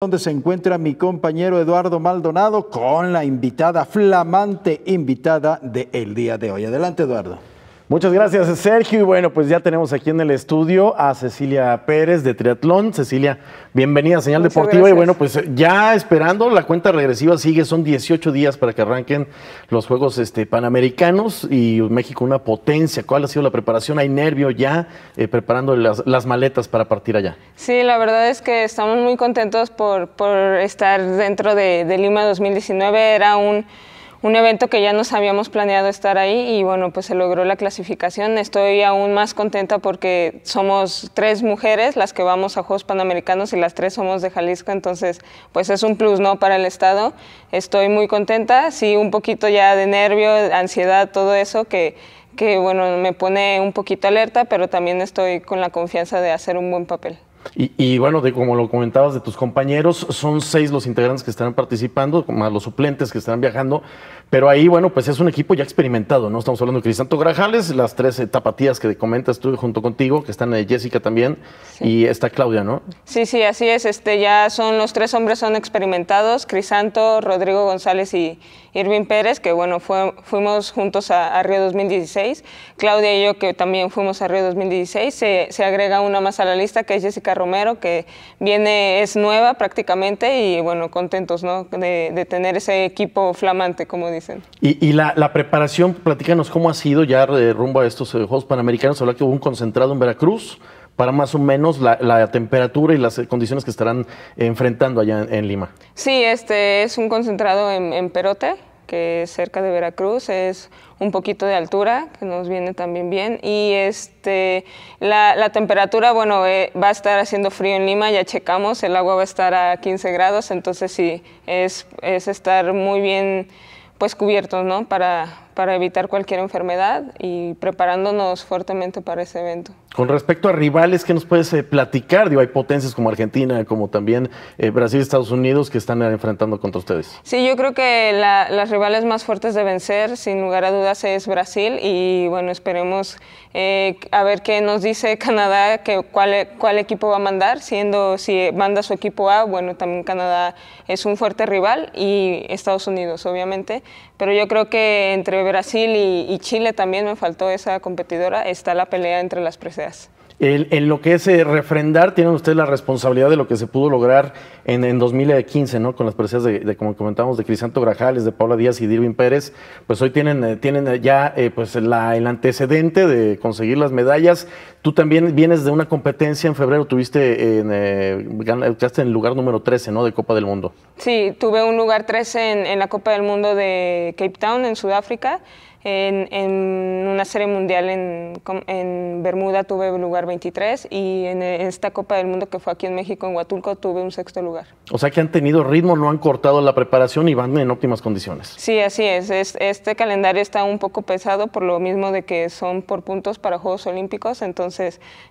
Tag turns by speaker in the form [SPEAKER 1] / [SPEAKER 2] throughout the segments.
[SPEAKER 1] donde se encuentra mi compañero Eduardo Maldonado con la invitada, flamante invitada del día de hoy. Adelante, Eduardo. Muchas gracias, Sergio. Y bueno, pues ya tenemos aquí en el estudio a Cecilia Pérez de Triatlón. Cecilia, bienvenida a Señal Deportiva. Y bueno, pues ya esperando, la cuenta regresiva sigue, son 18 días para que arranquen los Juegos este, Panamericanos y México una potencia. ¿Cuál ha sido la preparación? ¿Hay nervio ya eh, preparando las, maletas para partir allá?
[SPEAKER 2] Sí, la verdad es que estamos muy contentos por, estar dentro de, de Lima 2019. Era un un evento que ya nos habíamos planeado estar ahí y bueno, pues se logró la clasificación. Estoy aún más contenta porque somos tres mujeres las que vamos a Juegos Panamericanos y las tres somos de Jalisco, entonces pues es un plus, ¿no? Para el Estado. Estoy muy contenta, sí, un poquito ya de nervio, ansiedad, todo eso que que bueno, me pone un poquito alerta, pero también estoy con la confianza de hacer un buen papel.
[SPEAKER 1] Y, bueno, de como lo comentabas de tus compañeros, son seis los integrantes que estarán participando, más los suplentes que estarán viajando, pero ahí, bueno, pues es un equipo ya experimentado, ¿no? Estamos hablando de Crisanto Grajales, las tres tapatías que comentas tú junto contigo, que están eh, Jessica también, y está Claudia, ¿no?
[SPEAKER 2] Sí, sí, así es, este, ya son los tres hombres son experimentados, Crisanto, Rodrigo González y, Irving Pérez, que bueno, fuimos juntos a, Río 2016, Claudia y yo, que también fuimos a Río 2016, se, se, agrega una más a la lista, que es Jessica Romero, que viene, es nueva prácticamente, y bueno, contentos ¿no? de, tener ese equipo flamante, como dicen.
[SPEAKER 1] Y, la, preparación, platícanos cómo ha sido ya eh, rumbo a estos eh, Juegos Panamericanos, hablar que hubo un concentrado en Veracruz, para más o menos la, temperatura y las eh, condiciones que estarán enfrentando allá en, Lima.
[SPEAKER 2] Sí, este es un concentrado en, en Perote, que cerca de Veracruz, es un poquito de altura, que nos viene también bien, y este, la, la temperatura, bueno, eh, va a estar haciendo frío en Lima, ya checamos, el agua va a estar a 15 grados, entonces sí, es, es estar muy bien pues cubiertos, ¿no? Para, para evitar cualquier enfermedad y preparándonos fuertemente para ese evento.
[SPEAKER 1] Con respecto a rivales, ¿qué nos puedes eh, platicar? Digo, hay potencias como Argentina, como también eh, Brasil y Estados Unidos que están eh, enfrentando contra ustedes.
[SPEAKER 2] Sí, yo creo que las rivales más fuertes de vencer, sin lugar a dudas, es Brasil y bueno, esperemos a ver qué nos dice Canadá, que cuál, cuál equipo va a mandar, siendo si manda su equipo A, bueno, también Canadá es un fuerte rival y Estados Unidos, obviamente. Pero yo creo que entre Brasil y, Chile también me faltó esa competidora, está la pelea entre las preseas.
[SPEAKER 1] en lo que es eh, refrendar, tienen ustedes la responsabilidad de lo que se pudo lograr en, 2015, ¿no? Con las preseas de, como comentábamos, de Crisanto Grajales, de Paula Díaz y Dirvin Pérez, pues hoy tienen, eh, tienen eh, ya pues el antecedente de conseguir las medallas. Tú también vienes de una competencia en febrero, tuviste, en, eh, en el lugar número 13, ¿no? De Copa del Mundo.
[SPEAKER 2] Sí, tuve un lugar 13 en, la Copa del Mundo de Cape Town, en Sudáfrica. En, una serie mundial en, Bermuda tuve lugar 23 y en esta Copa del Mundo que fue aquí en México, en Huatulco, tuve un sexto lugar. O
[SPEAKER 1] sea que han tenido ritmo, no han cortado la preparación y van en óptimas condiciones.
[SPEAKER 2] Sí, así es. es este calendario está un poco pesado por lo mismo de que son por puntos para Juegos Olímpicos, entonces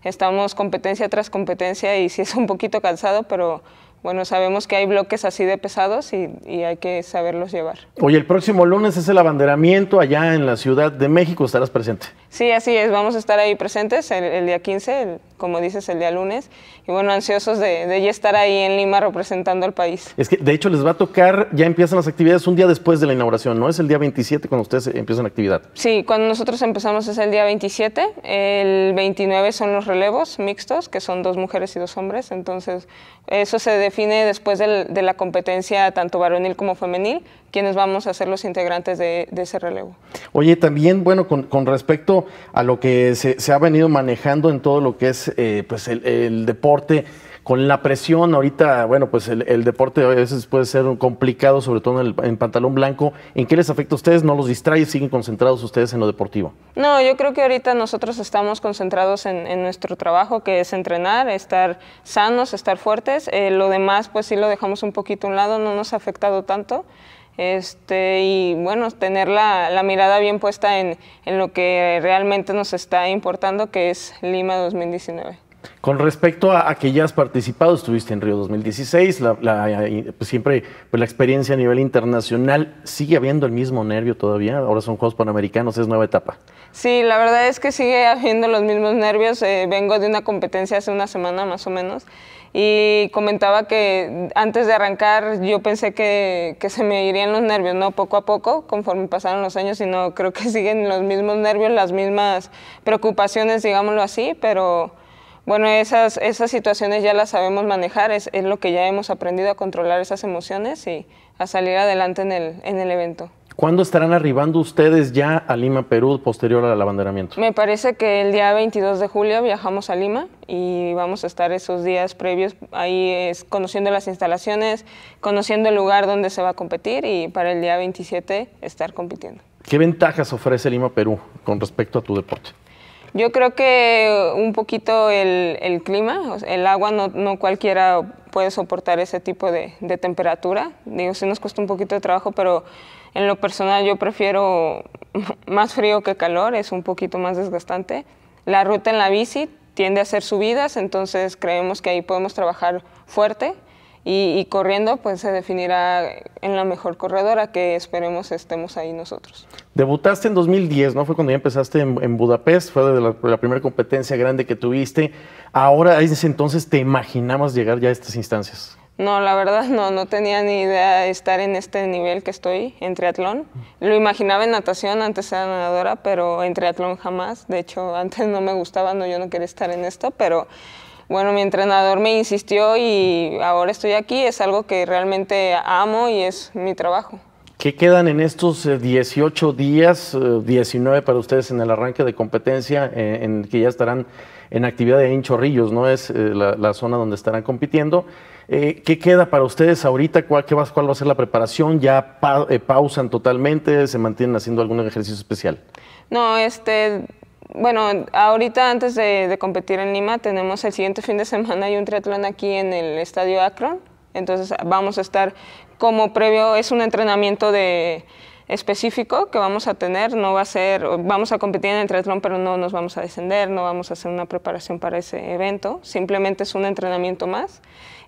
[SPEAKER 2] estamos competencia tras competencia y sí es un poquito cansado, pero bueno, sabemos que hay bloques así de pesados y, hay que saberlos llevar.
[SPEAKER 1] Oye, el próximo lunes es el abanderamiento allá en la Ciudad de México, ¿estarás presente?
[SPEAKER 2] Sí, así es, vamos a estar ahí presentes el, el día 15, el, como dices, el día lunes. Y bueno, ansiosos de, de, ya estar ahí en Lima representando al país.
[SPEAKER 1] Es que, de hecho, les va a tocar, ya empiezan las actividades un día después de la inauguración, ¿no? Es el día 27 cuando ustedes empiezan la actividad.
[SPEAKER 2] Sí, cuando nosotros empezamos es el día 27. El 29 son los relevos mixtos, que son dos mujeres y dos hombres. Entonces, eso se define después de la competencia tanto varonil como femenil, quienes vamos a ser los integrantes de, ese relevo.
[SPEAKER 1] Oye, también, bueno, con, respecto a lo que se, ha venido manejando en todo lo que es eh, pues el, deporte, con la presión ahorita, bueno, pues el, deporte a veces puede ser complicado, sobre todo en, el, pantalón blanco. ¿En qué les afecta a ustedes? ¿No los distrae? ¿Siguen concentrados ustedes en lo deportivo?
[SPEAKER 2] No, yo creo que ahorita nosotros estamos concentrados en, nuestro trabajo, que es entrenar, estar sanos, estar fuertes. Eh, lo demás, pues sí lo dejamos un poquito a un lado, no nos ha afectado tanto. Este, y bueno, tener la, mirada bien puesta en, en, lo que realmente nos está importando, que es Lima 2019.
[SPEAKER 1] Con respecto a, que ya has participado, estuviste en Río 2016, pues, siempre pues la experiencia a nivel internacional, ¿sigue habiendo el mismo nervio todavía? Ahora son Juegos Panamericanos, es nueva etapa.
[SPEAKER 2] Sí, la verdad es que sigue habiendo los mismos nervios. Eh, vengo de una competencia hace una semana más o menos y comentaba que antes de arrancar yo pensé que, que, se me irían los nervios, ¿no? Poco a poco, conforme pasaron los años, y no creo que siguen los mismos nervios, las mismas preocupaciones, digámoslo así, pero bueno, esas, esas situaciones ya las sabemos manejar, es, es lo que ya hemos aprendido a controlar esas emociones y a salir adelante en el, en el evento.
[SPEAKER 1] ¿Cuándo estarán arribando ustedes ya a Lima, Perú, posterior al abanderamiento?
[SPEAKER 2] Me parece que el día 22 de julio viajamos a Lima y vamos a estar esos días previos ahí conociendo las instalaciones, conociendo el lugar donde se va a competir y para el día 27 estar compitiendo.
[SPEAKER 1] ¿Qué ventajas ofrece Lima, Perú con respecto a tu deporte?
[SPEAKER 2] Yo creo que un poquito el, clima, el agua no, cualquiera puede soportar ese tipo de, de temperatura. Digo, sí nos cuesta un poquito de trabajo, pero en lo personal yo prefiero más frío que calor, es un poquito más desgastante. La ruta en la bici tiende a ser subidas, entonces creemos que ahí podemos trabajar fuerte y, corriendo pues se definirá en la mejor corredora que esperemos estemos ahí nosotros.
[SPEAKER 1] Debutaste en 2010, ¿no? Fue cuando ya empezaste en, Budapest, fue de la, primera competencia grande que tuviste. Ahora, desde entonces, ¿te imaginabas llegar ya a estas instancias?
[SPEAKER 2] No, la verdad no, no tenía ni idea de estar en este nivel que estoy en triatlón. Lo imaginaba en natación, antes era nadadora, pero en triatlón jamás. De hecho, antes no me gustaba, no, yo no quería estar en esto, pero bueno, mi entrenador me insistió y ahora estoy aquí. Es algo que realmente amo y es mi trabajo.
[SPEAKER 1] ¿Qué quedan en estos 18 eh, días, 19 eh, para ustedes en el arranque de competencia, eh, en, que ya estarán en actividad de Chorrillos, ¿no? Es la, zona donde estarán compitiendo. ¿Qué queda para ustedes ahorita? ¿Cuál, qué va, a ser la preparación? ¿Ya pausan totalmente? ¿Se mantienen haciendo algún ejercicio especial?
[SPEAKER 2] No, este. Bueno, ahorita antes de, competir en Lima, tenemos el siguiente fin de semana y un triatlón aquí en el Estadio Akron. Entonces vamos a estar como previo es un entrenamiento de específico que vamos a tener, no va a ser, vamos a competir en el triatlón, pero no nos vamos a descender, no vamos a hacer una preparación para ese evento, simplemente es un entrenamiento más.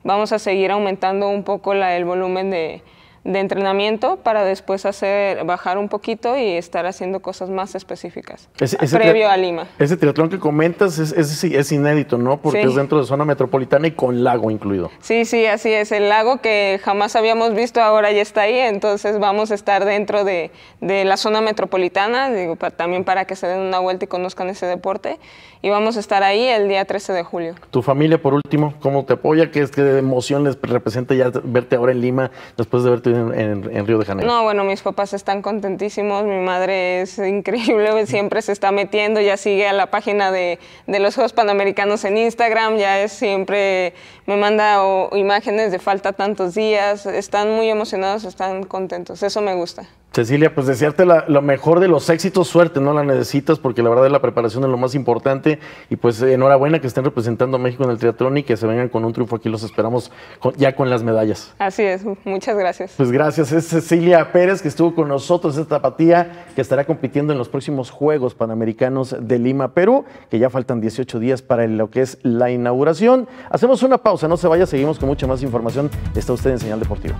[SPEAKER 2] Vamos a seguir aumentando un poco la, el volumen de, de entrenamiento para después hacer bajar un poquito y estar haciendo cosas más específicas
[SPEAKER 1] previo a Lima. Ese triatlón que comentas es, es inédito, ¿no? Porque es dentro de zona metropolitana y con lago incluido.
[SPEAKER 2] Sí, sí, así es. El lago que jamás habíamos visto ahora ya está ahí, entonces vamos a estar dentro de, de la zona metropolitana, digo, también para que se den una vuelta y conozcan ese deporte. Y vamos a estar ahí el día 13 de julio.
[SPEAKER 1] Tu familia, por último, ¿cómo te apoya? ¿Qué, qué emoción les representa ya verte ahora en Lima después de verte en, Río de Janeiro? No,
[SPEAKER 2] bueno, mis papás están contentísimos, mi madre es increíble, siempre se está metiendo, ya sigue a la página de, los Juegos Panamericanos en Instagram, ya es siempre me manda imágenes de falta tantos días, están muy emocionados, están contentos, eso me gusta.
[SPEAKER 1] Este, Cecilia, pues desearte lo mejor de los éxitos, suerte, no la necesitas porque la verdad es la preparación es lo más importante y pues enhorabuena que estén representando a México en el triatlón y que se vengan con un triunfo aquí, los esperamos ya con las medallas.
[SPEAKER 2] Así es, muchas gracias.
[SPEAKER 1] Pues gracias, es Cecilia Pérez que estuvo con nosotros esta tapatía que estará compitiendo en los próximos Juegos Panamericanos de Lima, Perú, que ya faltan 18 días para lo que es la inauguración. Hacemos una pausa, no se vaya, seguimos con mucha más información, está usted en Señal Deportiva.